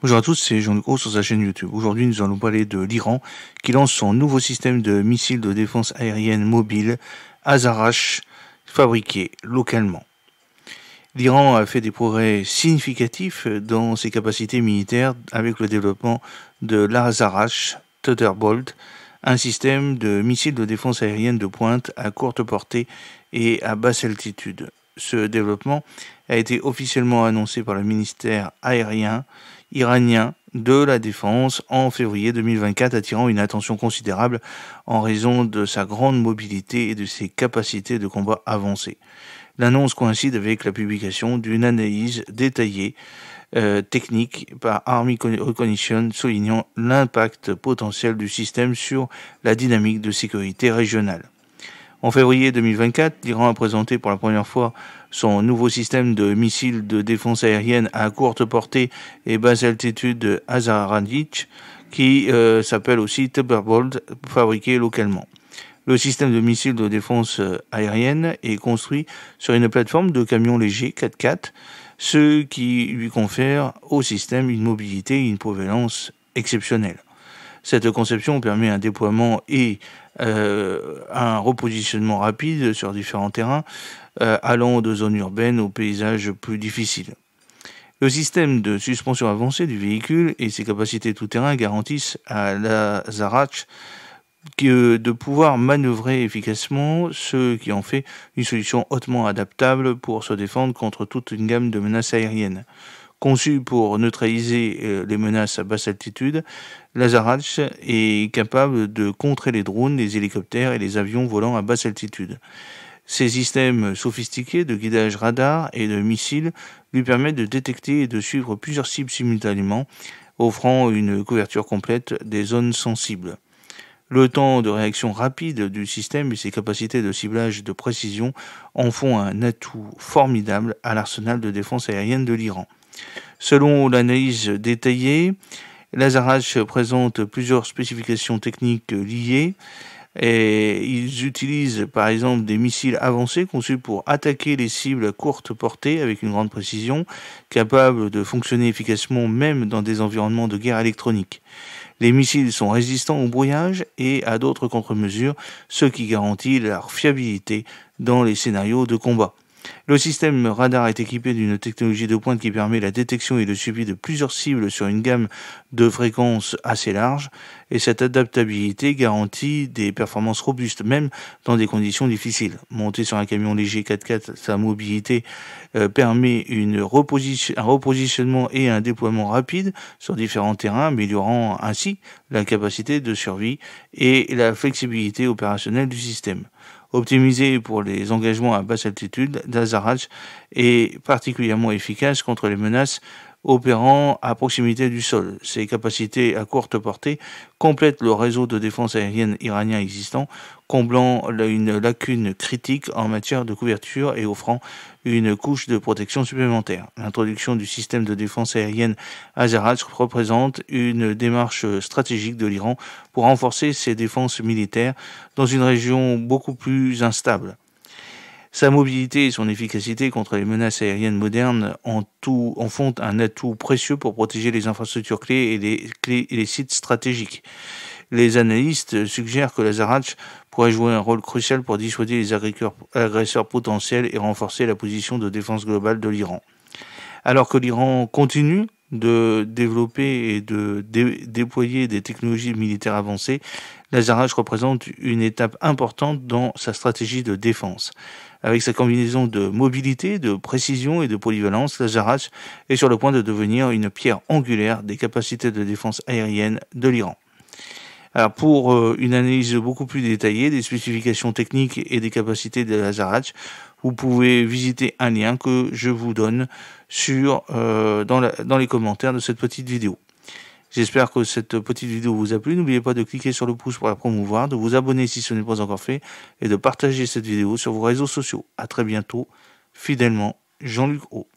Bonjour à tous, c'est Jean-Luc sur sa chaîne YouTube. Aujourd'hui, nous allons parler de l'Iran qui lance son nouveau système de missiles de défense aérienne mobile Azarash fabriqué localement. L'Iran a fait des progrès significatifs dans ses capacités militaires avec le développement de l'Azarash Thunderbolt, un système de missiles de défense aérienne de pointe à courte portée et à basse altitude. Ce développement a été officiellement annoncé par le ministère aérien iranien de la défense en février 2024, attirant une attention considérable en raison de sa grande mobilité et de ses capacités de combat avancées. L'annonce coïncide avec la publication d'une analyse détaillée euh, technique par Army Recognition soulignant l'impact potentiel du système sur la dynamique de sécurité régionale. En février 2024, l'Iran a présenté pour la première fois son nouveau système de missiles de défense aérienne à courte portée et basse altitude Raditch, qui euh, s'appelle aussi Thunderbolt, fabriqué localement. Le système de missiles de défense euh, aérienne est construit sur une plateforme de camions légers 4x4, ce qui lui confère au système une mobilité et une provenance exceptionnelles. Cette conception permet un déploiement et euh, un repositionnement rapide sur différents terrains, euh, allant de zones urbaines aux paysages plus difficiles. Le système de suspension avancée du véhicule et ses capacités tout-terrain garantissent à la Zarach de pouvoir manœuvrer efficacement, ce qui en fait une solution hautement adaptable pour se défendre contre toute une gamme de menaces aériennes conçu pour neutraliser euh, les menaces à basse altitude, Lazarach est capable de contrer les drones, les hélicoptères et les avions volant à basse altitude. Ses systèmes sophistiqués de guidage radar et de missiles lui permettent de détecter et de suivre plusieurs cibles simultanément, offrant une couverture complète des zones sensibles. Le temps de réaction rapide du système et ses capacités de ciblage de précision en font un atout formidable à l'arsenal de défense aérienne de l'Iran. Selon l'analyse détaillée, Lazarus présente plusieurs spécifications techniques liées. Et ils utilisent par exemple des missiles avancés conçus pour attaquer les cibles à courte portée avec une grande précision, capables de fonctionner efficacement même dans des environnements de guerre électronique. Les missiles sont résistants au brouillage et à d'autres contre-mesures, ce qui garantit leur fiabilité dans les scénarios de combat. Le système radar est équipé d'une technologie de pointe qui permet la détection et le suivi de plusieurs cibles sur une gamme de fréquences assez large et cette adaptabilité garantit des performances robustes même dans des conditions difficiles. Monter sur un camion léger 4x4, sa mobilité euh, permet un repositionnement et un déploiement rapide sur différents terrains, améliorant ainsi la capacité de survie et la flexibilité opérationnelle du système optimisé pour les engagements à basse altitude, Dazaraj est particulièrement efficace contre les menaces opérant à proximité du sol. Ses capacités à courte portée complètent le réseau de défense aérienne iranien existant, comblant une lacune critique en matière de couverture et offrant une couche de protection supplémentaire. L'introduction du système de défense aérienne Azerat représente une démarche stratégique de l'Iran pour renforcer ses défenses militaires dans une région beaucoup plus instable. Sa mobilité et son efficacité contre les menaces aériennes modernes en, font un atout précieux pour protéger les infrastructures clés et les, sites stratégiques. Les analystes suggèrent que la Zaratch pourrait jouer un rôle crucial pour dissuader les agresseurs potentiels et renforcer la position de défense globale de l'Iran. Alors que l'Iran continue de développer et de déployer des technologies militaires avancées, l'Azaraj représente une étape importante dans sa stratégie de défense. Avec sa combinaison de mobilité, de précision et de polyvalence, l'Azaraj est sur le point de devenir une pierre angulaire des capacités de défense aérienne de l'Iran. Euh, pour euh, une analyse beaucoup plus détaillée des spécifications techniques et des capacités de Lazarach, vous pouvez visiter un lien que je vous donne sur, euh, dans, les commentaires de cette petite vidéo. J'espère que cette petite vidéo vous a plu. N'oubliez pas de cliquer sur le pouce pour la promouvoir, de vous abonner si ce n'est pas encore fait et de partager cette vidéo sur vos réseaux sociaux. A très bientôt. Fidèlement, Jean-Luc Haut.